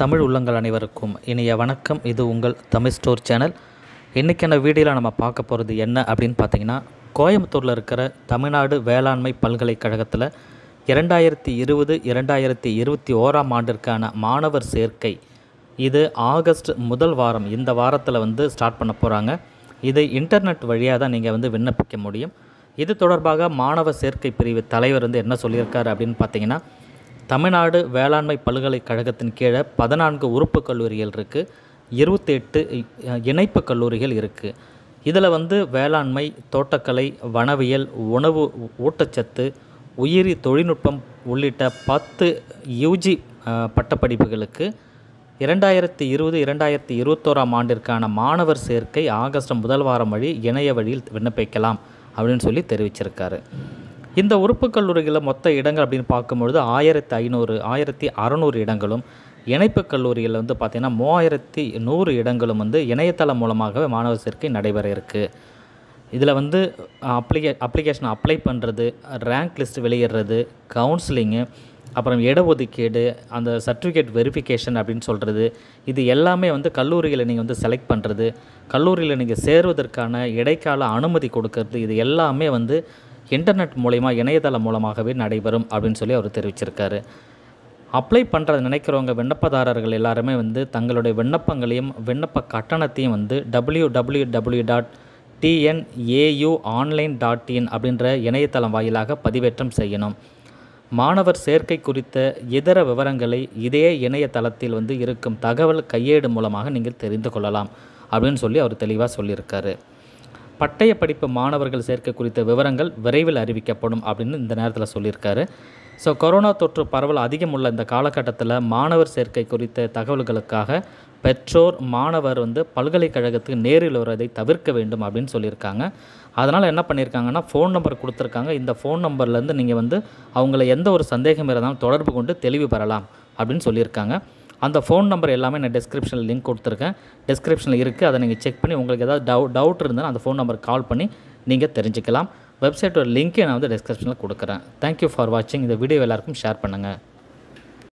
தமிழ் உள்ளங்கள் அனைவருக்கும் இனிய வணக்கம் இது உங்கள் தமிழ் ஸ்டோர் சேனல் இன்றைக்கான வீடியோவில் நம்ம பார்க்க போகிறது என்ன அப்படின்னு பார்த்தீங்கன்னா கோயம்புத்தூரில் இருக்கிற தமிழ்நாடு வேளாண்மை பல்கலைக்கழகத்தில் இரண்டாயிரத்தி இருபது இரண்டாயிரத்தி இருபத்தி ஓராம் ஆண்டிற்கான மாணவர் சேர்க்கை இது ஆகஸ்ட் முதல் வாரம் இந்த வாரத்தில் வந்து ஸ்டார்ட் பண்ண போகிறாங்க இது இன்டர்நெட் வழியாக தான் நீங்கள் வந்து விண்ணப்பிக்க முடியும் இது தொடர்பாக மாணவ சேர்க்கை பிரிவு தலைவர் வந்து என்ன சொல்லியிருக்காரு அப்படின்னு பார்த்தீங்கன்னா தமிழ்நாடு வேளாண்மை பல்கலைக்கழகத்தின் கீழே பதினான்கு உறுப்பு கல்லூரிகள் இருக்குது இருபத்தி எட்டு இணைப்பு கல்லூரிகள் இருக்குது இதில் வந்து வேளாண்மை தோட்டக்கலை வனவியல் உணவு ஊட்டச்சத்து உயிரி தொழில்நுட்பம் உள்ளிட்ட பத்து யூஜி பட்டப்படிப்புகளுக்கு இரண்டாயிரத்தி இருபது இரண்டாயிரத்தி இருபத்தோராம் ஆண்டிற்கான மாணவர் சேர்க்கை ஆகஸ்ட் முதல் வாரம் வழி இணைய வழியில் விண்ணப்பிக்கலாம் அப்படின்னு சொல்லி தெரிவிச்சிருக்காரு இந்த உறுப்பு கல்லூரிகளில் மொத்த இடங்கள் அப்படின்னு பார்க்கும்பொழுது ஆயிரத்தி ஐநூறு ஆயிரத்தி அறநூறு இடங்களும் இணைப்பு கல்லூரியில் வந்து பார்த்திங்கன்னா மூவாயிரத்தி நூறு இடங்களும் வந்து இணையதளம் மூலமாகவே மாணவர் சேர்க்கை நடைபெற இருக்குது இதில் வந்து அப்ளிகே அப்ளிகேஷன் அப்ளை பண்ணுறது ரேங்க் லிஸ்ட் வெளியிடுறது கவுன்சிலிங்கு அப்புறம் இடஒதுக்கீடு அந்த சர்டிஃபிகேட் வெரிஃபிகேஷன் அப்படின்னு சொல்கிறது இது எல்லாமே வந்து கல்லூரியில் நீங்கள் வந்து செலக்ட் பண்ணுறது கல்லூரியில் நீங்கள் சேருவதற்கான இடைக்கால அனுமதி கொடுக்கறது இது எல்லாமே வந்து இன்டர்நெட் மூலயமா இணையதளம் மூலமாகவே நடைபெறும் அப்படின்னு சொல்லி அவர் தெரிவிச்சிருக்காரு அப்ளை பண்ணுறது நினைக்கிறவங்க விண்ணப்பதாரர்கள் எல்லாருமே வந்து தங்களுடைய விண்ணப்பங்களையும் விண்ணப்ப கட்டணத்தையும் வந்து W W W dot TNAU online dot in அப்படின்ற இணையதளம் வாயிலாக பதிவேற்றம் செய்யணும் மாணவர் சேர்க்கை குறித்த இதர விவரங்களை இதே இணையதளத்தில் வந்து இருக்கும் தகவல் கையேடு மூலமாக நீங்கள் தெரிந்து கொள்ளலாம் அப்படின்னு சொல்லி அவர் தெளிவாக சொல்லியிருக்காரு பட்டய படிப்பு மாணவர்கள் சேர்க்கை குறித்த விவரங்கள் விரைவில் அறிவிக்கப்படும் அப்படின்னு இந்த நேரத்தில் சொல்லியிருக்காரு ஸோ கொரோனா தொற்று பரவல் அதிகம் உள்ள இந்த காலகட்டத்தில் மாணவர் சேர்க்கை குறித்த தகவல்களுக்காக பெற்றோர் மாணவர் வந்து பல்கலைக்கழகத்துக்கு நேரில் வரதை தவிர்க்க வேண்டும் அப்படின்னு சொல்லியிருக்காங்க அதனால் என்ன பண்ணியிருக்காங்கன்னா ஃபோன் நம்பர் கொடுத்துருக்காங்க இந்த ஃபோன் நம்பர்லேருந்து நீங்கள் வந்து அவங்கள எந்த ஒரு சந்தேகம் இருந்தாலும் தொடர்பு கொண்டு தெளிவு பெறலாம் அப்படின்னு சொல்லியிருக்காங்க அந்த ஃபோன் நம்பர் எல்லாமே நான் டிஸ்கிரிப்ஷனில் லிங்க் கொடுத்துருக்கேன் டிஸ்கிரிப்ஷனில் இருக்குது அதை நீங்கள் செக் பண்ணி உங்களுக்கு ஏதாவது டவு டவுட் இருந்தால் அந்த ஃபோன் நம்பருக்கு கால் பண்ணி நீங்கள் தெரிஞ்சுக்கலாம் வெப்சைட்டோட லிங்க்கே நான் வந்து டிஸ்கிரிப்ஷனில் கொடுக்குறேன் தேங்க்யூ ஃபார் வாட்சிங் இந்த வீடியோ எல்லாருக்கும் ஷேர் பண்ணுங்கள்